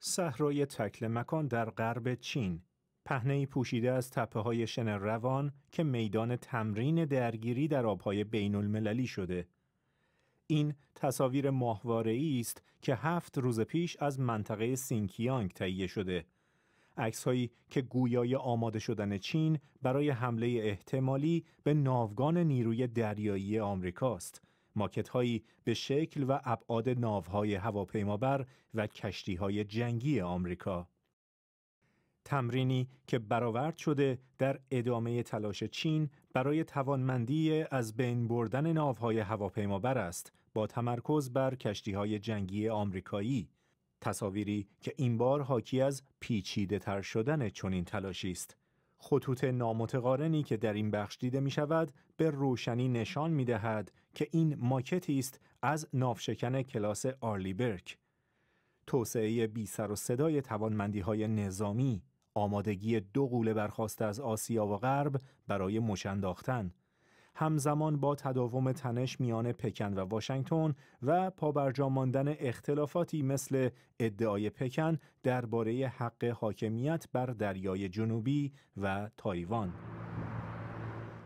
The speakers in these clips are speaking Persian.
صحرای تکل مکان در غرب چین پهنه پوشیده از تپه های شن روان که میدان تمرین درگیری در آبهای بین المللی شده. این تصاویر ماهواره است که هفت روز پیش از منطقه سینکیانگ تهیه شده. عکسهایی که گویای آماده شدن چین برای حمله احتمالی به ناوگان نیروی دریایی آمریکاست ماکت هایی به شکل و ابعاد ناوهای هواپیمابر و کشتی های جنگی آمریکا. تمرینی که برآورد شده در ادامه تلاش چین برای توانمندی از بین بردن ناوهای هواپیمابر است با تمرکز بر کشتی های جنگی آمریکایی تصاویری که این بار حاکی از پیچیده تر شدن چنین تلاشی است خطوط نامتقارنی که در این بخش دیده می شود به روشنی نشان می دهد که این ماکتی است از نافشکن کلاس برک. توسعه بی سر و صدای توانمندی های نظامی، آمادگی دو قوله برخواست از آسیا و غرب برای مشنداختن، همزمان با تداوم تنش میان پکن و واشنگتن و پابرجا ماندن اختلافاتی مثل ادعای پکن درباره حق حاکمیت بر دریای جنوبی و تایوان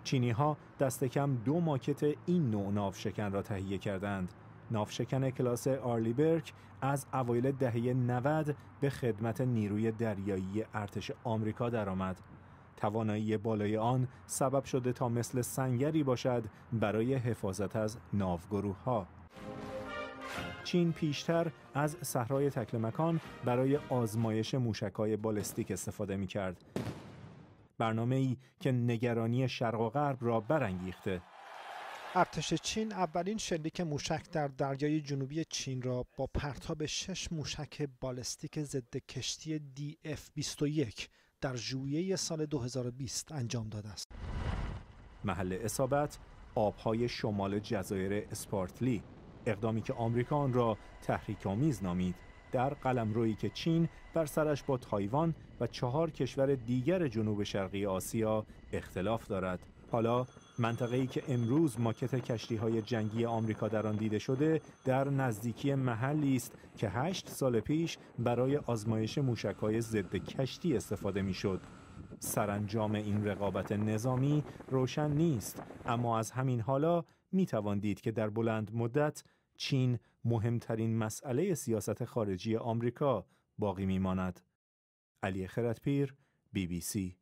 چینی ها دست کم دو ماکت این نوع شکن را تهیه کردند ناوشکن کلاس آرلی برک از اوایل دهه 90 به خدمت نیروی دریایی ارتش آمریکا درآمد توانایی بالای آن سبب شده تا مثل سنگری باشد برای حفاظت از ناوگروه ها. چین پیشتر از صحرای تکلمکان برای آزمایش موشکای بالستیک استفاده می کرد. برنامه ای که نگرانی شرق و غرب را برانگیخته. ارتش چین اولین شلیک موشک در دریای جنوبی چین را با پرتاب شش موشک بالستیک ضد کشتی DF-21 در ژوئیه سال 2020 انجام داده است. محل اصابت آبهای شمال جزایر اسپارتلی اقدامی که آمریکا آن را تحریک آمیز نامید در قلمرویی که چین بر سرش با تایوان و چهار کشور دیگر جنوب شرقی آسیا اختلاف دارد حالا منطقه ای که امروز ماکت کشتی های جنگی آمریکا در آن دیده شده در نزدیکی محلی است که هشت سال پیش برای آزمایش موشک های ضد کشتی استفاده می سرانجام این رقابت نظامی روشن نیست اما از همین حالا می دید که در بلند مدت چین مهمترین مسئله سیاست خارجی آمریکا باقی می ماند. علی خردپیر بی